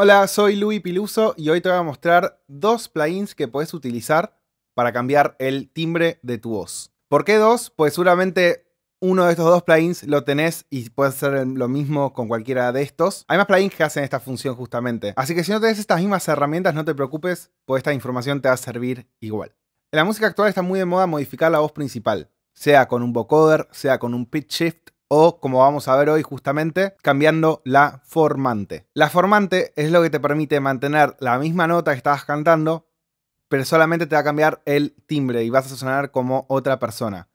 Hola, soy Luis Piluso y hoy te voy a mostrar dos plugins que puedes utilizar para cambiar el timbre de tu voz. ¿Por qué dos? Pues seguramente uno de estos dos plugins lo tenés y puedes hacer lo mismo con cualquiera de estos. Hay más plugins que hacen esta función justamente. Así que si no tenés estas mismas herramientas, no te preocupes, pues esta información te va a servir igual. En la música actual está muy de moda modificar la voz principal, sea con un vocoder, sea con un pitch shift, o, como vamos a ver hoy justamente, cambiando la formante. La formante es lo que te permite mantener la misma nota que estabas cantando, pero solamente te va a cambiar el timbre y vas a sonar como otra persona.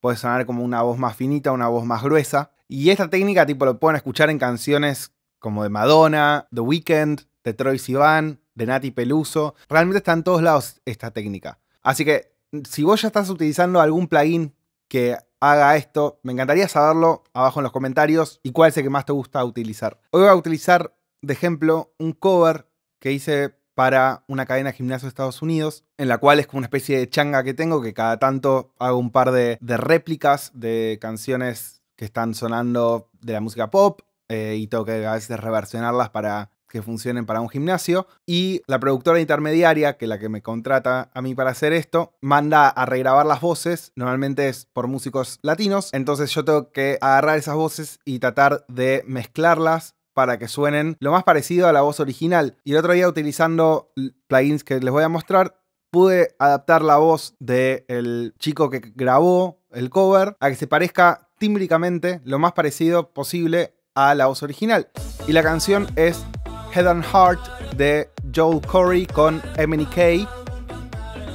Puedes sonar como una voz más finita, una voz más gruesa. Y esta técnica, tipo, lo pueden escuchar en canciones como de Madonna, The Weeknd, de Troy Sivan, de Nati Peluso. Realmente está en todos lados esta técnica. Así que si vos ya estás utilizando algún plugin que haga esto. Me encantaría saberlo abajo en los comentarios y cuál es el que más te gusta utilizar. Hoy voy a utilizar de ejemplo un cover que hice para una cadena de gimnasio de Estados Unidos, en la cual es como una especie de changa que tengo, que cada tanto hago un par de, réplicas de canciones que están sonando de la música pop eh, y tengo que a veces reversionarlas para que funcionen para un gimnasio. Y la productora intermediaria, que es la que me contrata a mí para hacer esto, manda a regrabar las voces, normalmente es por músicos latinos, entonces yo tengo que agarrar esas voces y tratar de mezclarlas para que suenen lo más parecido a la voz original. Y el otro día utilizando plugins que les voy a mostrar, pude adaptar la voz del chico que grabó el cover a que se parezca tímbricamente lo más parecido posible a la voz original. Y la canción es Head and Heart de Joel Corey con MNK,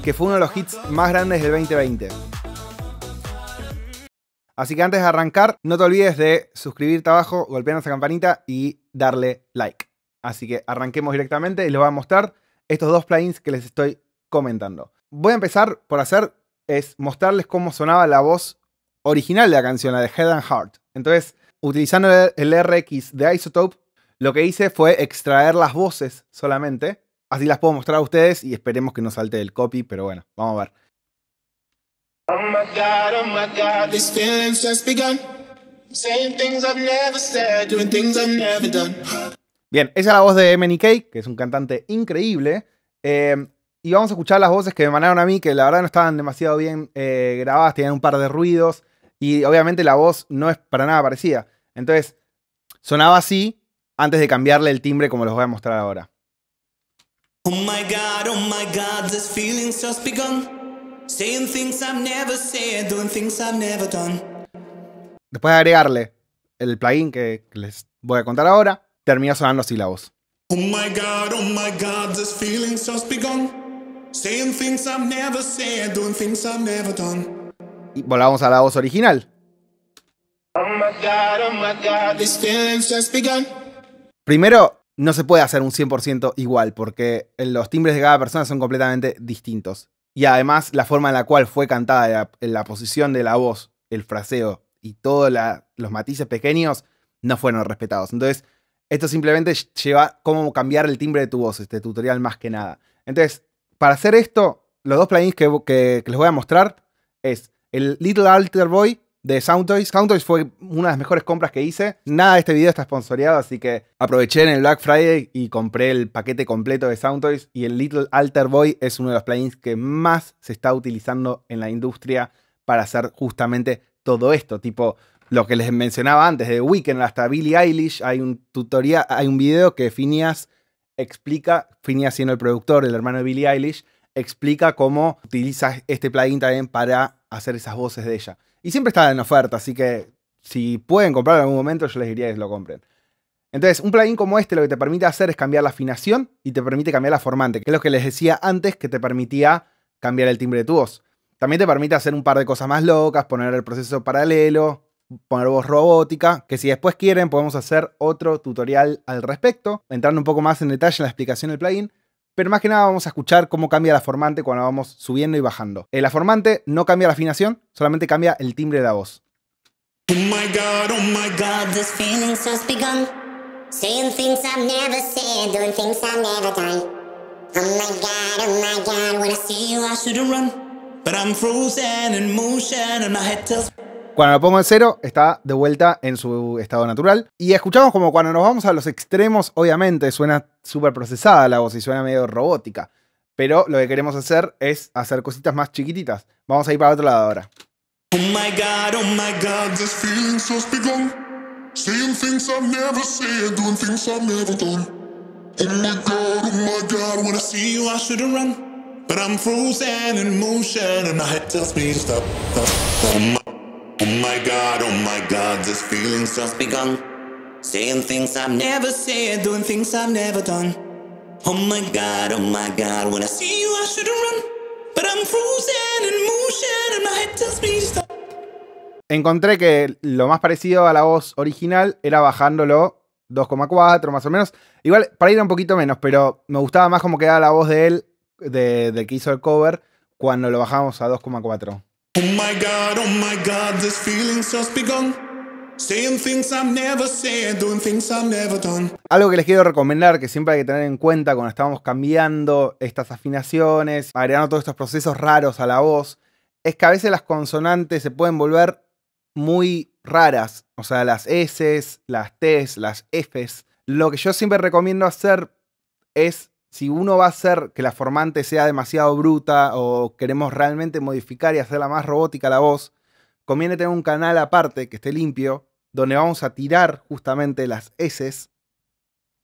que fue uno de los hits más grandes del 2020. Así que antes de arrancar, no te olvides de suscribirte abajo, golpear esa campanita y darle like. Así que arranquemos directamente y les voy a mostrar estos dos plugins que les estoy comentando. Voy a empezar por hacer es mostrarles cómo sonaba la voz original de la canción, la de Head and Heart. Entonces, utilizando el RX de Isotope, lo que hice fue extraer las voces solamente. Así las puedo mostrar a ustedes y esperemos que no salte el copy, pero bueno, vamos a ver. Bien, esa es la voz de MNK, que es un cantante increíble. Em, y vamos a escuchar las voces que me mandaron a mí, que la verdad no estaban demasiado bien eh, grabadas, tenían un par de ruidos. Y obviamente la voz no es para nada parecida. Entonces, sonaba así, antes de cambiarle el timbre como los voy a mostrar ahora. Oh my god, oh my god, this feeling's just begun. Saying things I've never said, doing things I've never done. Después de agregarle el plugin que les voy a contar ahora, termina sonando así la voz. Oh my god, oh my god, this feeling's just begun. Saying things I've never said, doing things I've never done. Y volvamos a la voz original. Oh my god, oh my god, this feeling's just begun. Primero, no se puede hacer un 100% igual, porque los timbres de cada persona son completamente distintos. Y además, la forma en la cual fue cantada, la, posición de la voz, el fraseo y todos los matices pequeños no fueron respetados. Entonces, esto simplemente lleva cómo cambiar el timbre de tu voz, este tutorial más que nada. Entonces, para hacer esto, los dos plugins que, que les voy a mostrar es el Little Alter Boy de Soundtoys. Soundtoys fue una de las mejores compras que hice. Nada de este video está sponsoreado, así que aproveché en el Black Friday y compré el paquete completo de Soundtoys. Y el Little Alter Boy es uno de los plugins que más se está utilizando en la industria para hacer justamente todo esto. Tipo lo que les mencionaba antes, de Weekend hasta Billie Eilish, hay un tutorial, hay un video que Phineas explica, Phineas siendo el productor, el hermano de Billie Eilish, explica cómo utiliza este plugin también para hacer esas voces de ella. Y siempre está en oferta, así que si pueden comprar en algún momento, yo les diría que lo compren. Entonces, un plugin como este lo que te permite hacer es cambiar la afinación y te permite cambiar la formante, que es lo que les decía antes que te permitía cambiar el timbre de tu voz. También te permite hacer un par de cosas más locas, poner el proceso paralelo, poner voz robótica, que si después quieren podemos hacer otro tutorial al respecto, entrando un poco más en detalle en la explicación del plugin pero más que nada vamos a escuchar cómo cambia la formante cuando vamos subiendo y bajando. Eh, la formante no cambia la afinación, solamente cambia el timbre de la voz. Oh my god, oh my god, this feeling's just begun. Saying things I've never said, doing things I've never done. Oh my god, oh my god, when I see you I have run. But I'm frozen in motion and my head tells... Cuando lo pongo en cero, está de vuelta en su estado natural. Y escuchamos como cuando nos vamos a los extremos, obviamente suena súper procesada la voz y suena medio robótica. Pero lo que queremos hacer es hacer cositas más chiquititas. Vamos a ir para otro lado ahora. Oh my god, oh my god, this feeling's so begun. Saying things I've never said, doing things I've never done. Oh my god, oh my god, when I see you I should've run. But I'm frozen in motion and my head tells me to stop, stop, stop. Oh my god, oh my god, this feeling's just begun. Saying things I've never said, doing things I've never done. Oh my god, oh my god, when I see you, I should run. But I'm frozen in motion and my head tells me stop. Encontré que lo más parecido a la voz original era bajándolo 2,4 más o menos. Igual, para ir un poquito menos, pero me gustaba más como quedaba la voz de él, de, del que hizo el cover, cuando lo bajamos a 2,4. Oh my god, oh my god, this feeling's just begun. Saying things I've never said, doing things I've never done. Algo que les quiero recomendar, que siempre hay que tener en cuenta cuando estamos cambiando estas afinaciones, agregando todos estos procesos raros a la voz, es que a veces las consonantes se pueden volver muy raras. O sea, las S, las T, las Fs. Lo que yo siempre recomiendo hacer es si uno va a hacer que la formante sea demasiado bruta o queremos realmente modificar y hacerla más robótica la voz, conviene tener un canal aparte que esté limpio, donde vamos a tirar justamente las S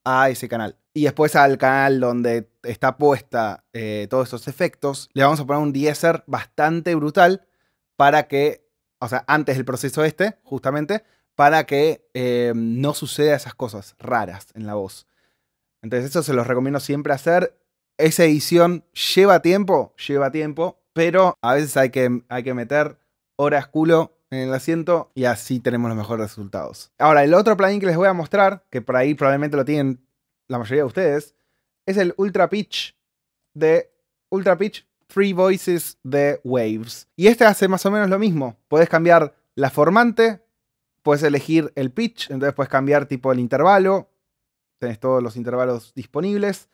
a ese canal. Y después al canal donde está puesta eh, todos esos efectos, le vamos a poner un deesser bastante brutal para que, o sea, antes del proceso este, justamente, para que eh, no suceda esas cosas raras en la voz. Entonces eso se los recomiendo siempre hacer. Esa edición lleva tiempo, lleva tiempo, pero a veces hay que, hay que meter horas culo en el asiento y así tenemos los mejores resultados. Ahora, el otro plugin que les voy a mostrar, que por ahí probablemente lo tienen la mayoría de ustedes, es el Ultra Pitch de Ultra Pitch Free Voices de Waves. Y este hace más o menos lo mismo. Puedes cambiar la formante, puedes elegir el pitch, entonces puedes cambiar tipo el intervalo, tenés todos los intervalos disponibles.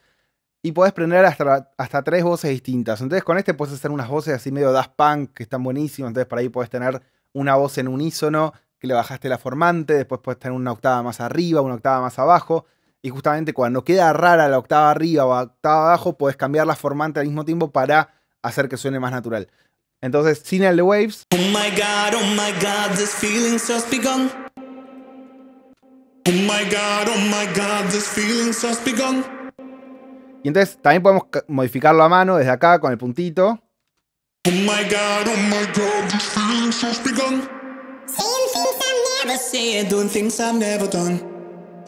Y podés prender hasta, hasta tres voces distintas. Entonces con este puedes hacer unas voces así medio das Punk que están buenísimas. Entonces para ahí puedes tener una voz en unísono que le bajaste la formante. Después podés tener una octava más arriba, una octava más abajo. Y justamente cuando queda rara la octava arriba o octava abajo, podés cambiar la formante al mismo tiempo para hacer que suene más natural. Entonces, Signal the Waves. Oh my God, oh my God, this feeling's just begun. Oh my God, oh my God, this feeling has begun. Y entonces también podemos modificarlo a mano desde acá con el puntito. Oh my God, oh my God, this feeling has begun. Saying things I've never said, doing things I've never done.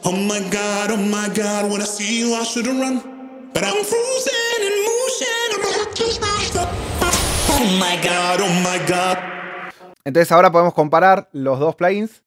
Oh my God, oh my God, when I see you, I shouldn't run. But I'm frozen in motion, I'm a Oh my God, oh my God. Entonces ahora podemos comparar los dos plugins.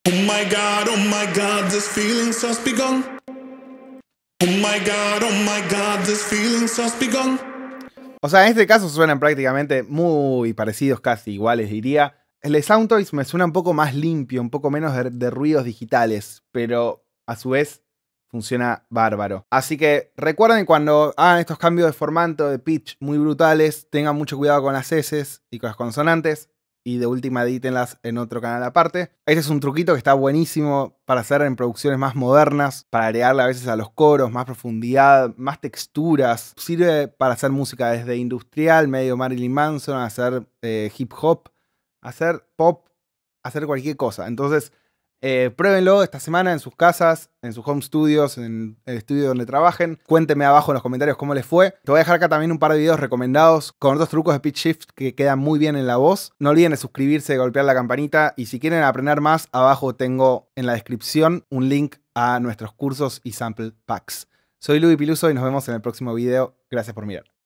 O sea, en este caso suenan prácticamente muy parecidos, casi iguales diría. El de Soundtoys me suena un poco más limpio, un poco menos de, ruidos digitales, pero a su vez funciona bárbaro. Así que recuerden cuando hagan estos cambios de formato, de pitch muy brutales, tengan mucho cuidado con las heces y con las consonantes y de última edítenlas en otro canal aparte. ese es un truquito que está buenísimo para hacer en producciones más modernas, para agregarle a veces a los coros más profundidad, más texturas. Sirve para hacer música desde industrial, medio Marilyn Manson, hacer eh, hip hop, hacer pop, hacer cualquier cosa. Entonces, eh, pruébenlo esta semana en sus casas, en sus home studios, en el estudio donde trabajen. Cuéntenme abajo en los comentarios cómo les fue. Te voy a dejar acá también un par de videos recomendados con otros trucos de pitch shift que quedan muy bien en la voz. No olviden suscribirse, de golpear la campanita y si quieren aprender más, abajo tengo en la descripción un link a nuestros cursos y sample packs. Soy Luis Piluso y nos vemos en el próximo video. Gracias por mirar.